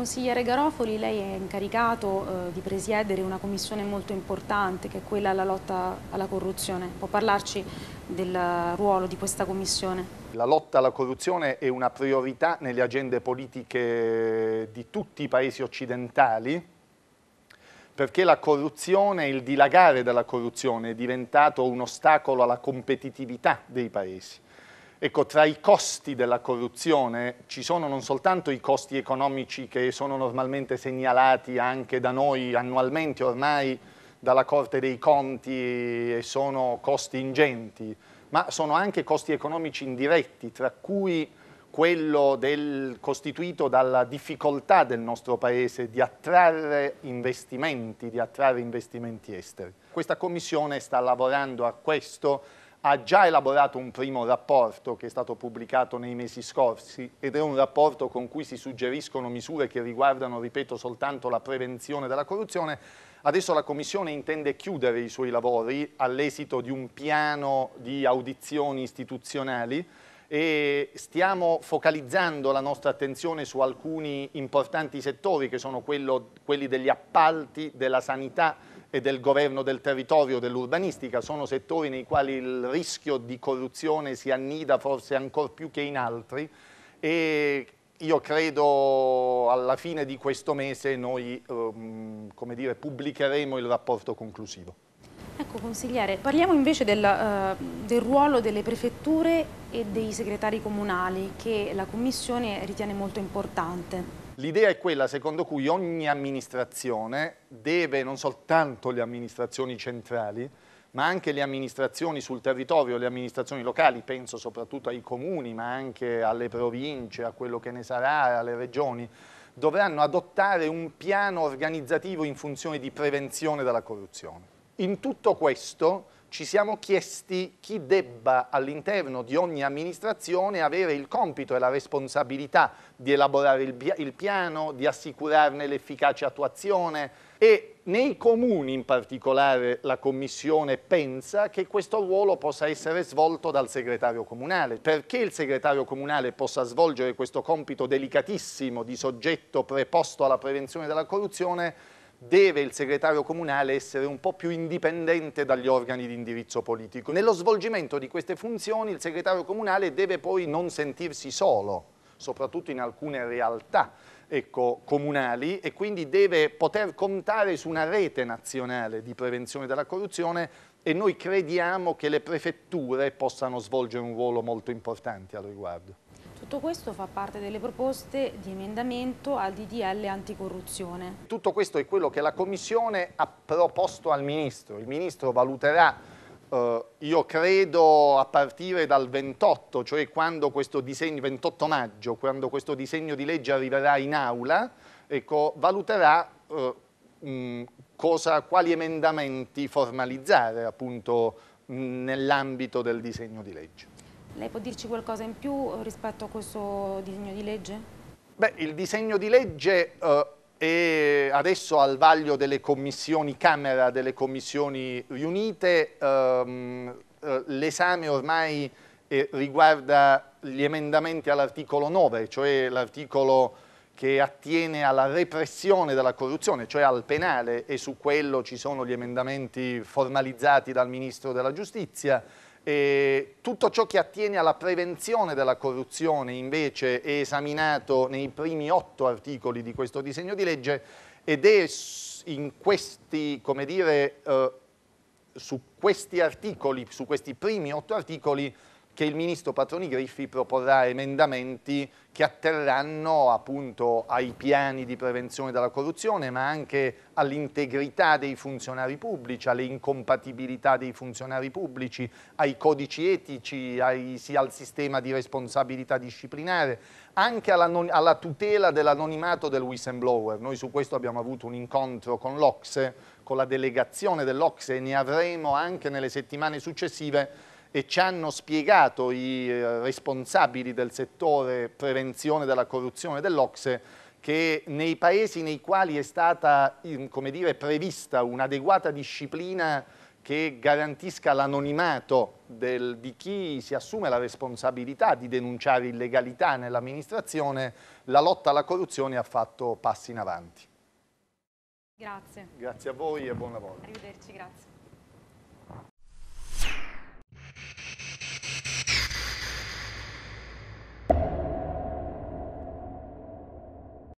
consigliere Garofoli lei è incaricato eh, di presiedere una commissione molto importante che è quella alla lotta alla corruzione. Può parlarci del ruolo di questa commissione? La lotta alla corruzione è una priorità nelle agende politiche di tutti i paesi occidentali perché la corruzione, il dilagare della corruzione è diventato un ostacolo alla competitività dei paesi Ecco, tra i costi della corruzione ci sono non soltanto i costi economici che sono normalmente segnalati anche da noi annualmente ormai dalla Corte dei Conti e sono costi ingenti, ma sono anche costi economici indiretti, tra cui quello del, costituito dalla difficoltà del nostro Paese di attrarre investimenti, di attrarre investimenti esteri. Questa Commissione sta lavorando a questo ha già elaborato un primo rapporto che è stato pubblicato nei mesi scorsi ed è un rapporto con cui si suggeriscono misure che riguardano, ripeto, soltanto la prevenzione della corruzione. Adesso la Commissione intende chiudere i suoi lavori all'esito di un piano di audizioni istituzionali e stiamo focalizzando la nostra attenzione su alcuni importanti settori che sono quello, quelli degli appalti, della sanità, e del governo del territorio, dell'urbanistica, sono settori nei quali il rischio di corruzione si annida forse ancora più che in altri e io credo alla fine di questo mese noi ehm, dire, pubblicheremo il rapporto conclusivo. Ecco consigliere, parliamo invece del, eh, del, ruolo delle prefetture e dei segretari comunali che la Commissione ritiene molto importante. L'idea è quella secondo cui ogni amministrazione deve non soltanto le amministrazioni centrali, ma anche le amministrazioni sul territorio, le amministrazioni locali, penso soprattutto ai comuni, ma anche alle province, a quello che ne sarà, alle regioni, dovranno adottare un piano organizzativo in funzione di prevenzione della corruzione. In tutto questo ci siamo chiesti chi debba all'interno di ogni amministrazione avere il compito e la responsabilità di elaborare il, il piano, di assicurarne l'efficace attuazione e nei comuni in particolare la Commissione pensa che questo ruolo possa essere svolto dal segretario comunale. Perché il segretario comunale possa svolgere questo compito delicatissimo di soggetto preposto alla prevenzione della corruzione deve il segretario comunale essere un po' più indipendente dagli organi di indirizzo politico. Nello svolgimento di queste funzioni il segretario comunale deve poi non sentirsi solo, soprattutto in alcune realtà ecco, comunali e quindi deve poter contare su una rete nazionale di prevenzione della corruzione e noi crediamo che le prefetture possano svolgere un ruolo molto importante al riguardo. Tutto questo fa parte delle proposte di emendamento al DDL anticorruzione. Tutto questo è quello che la Commissione ha proposto al Ministro. Il Ministro valuterà, eh, io credo, a partire dal 28, cioè quando questo disegno, 28 maggio, quando questo disegno di legge arriverà in aula, ecco, valuterà eh, mh, cosa, quali emendamenti formalizzare nell'ambito del disegno di legge. Lei può dirci qualcosa in più eh, rispetto a questo disegno di legge? Beh, il disegno di legge eh, è adesso al vaglio delle commissioni Camera, delle commissioni riunite. Ehm, eh, L'esame ormai eh, riguarda gli emendamenti all'articolo 9, cioè l'articolo che attiene alla repressione della corruzione, cioè al penale, e su quello ci sono gli emendamenti formalizzati dal Ministro della Giustizia e tutto ciò che attiene alla prevenzione della corruzione invece è esaminato nei primi otto articoli di questo disegno di legge ed è in questi, come dire, eh, su questi articoli, su questi primi otto articoli che il ministro Patroni Griffi proporrà emendamenti che atterranno appunto ai piani di prevenzione della corruzione, ma anche all'integrità dei funzionari pubblici, alle incompatibilità dei funzionari pubblici, ai codici etici, ai, al sistema di responsabilità disciplinare, anche alla, non, alla tutela dell'anonimato del whistleblower. Noi su questo abbiamo avuto un incontro con l'Ocse, con la delegazione dell'Ocse e ne avremo anche nelle settimane successive e ci hanno spiegato i eh, responsabili del settore prevenzione della corruzione dell'Ocse che nei paesi nei quali è stata dire, prevista un'adeguata disciplina che garantisca l'anonimato di chi si assume la responsabilità di denunciare illegalità nell'amministrazione, la lotta alla corruzione ha fatto passi in avanti. Grazie. Grazie a voi e buon lavoro. Arrivederci, grazie.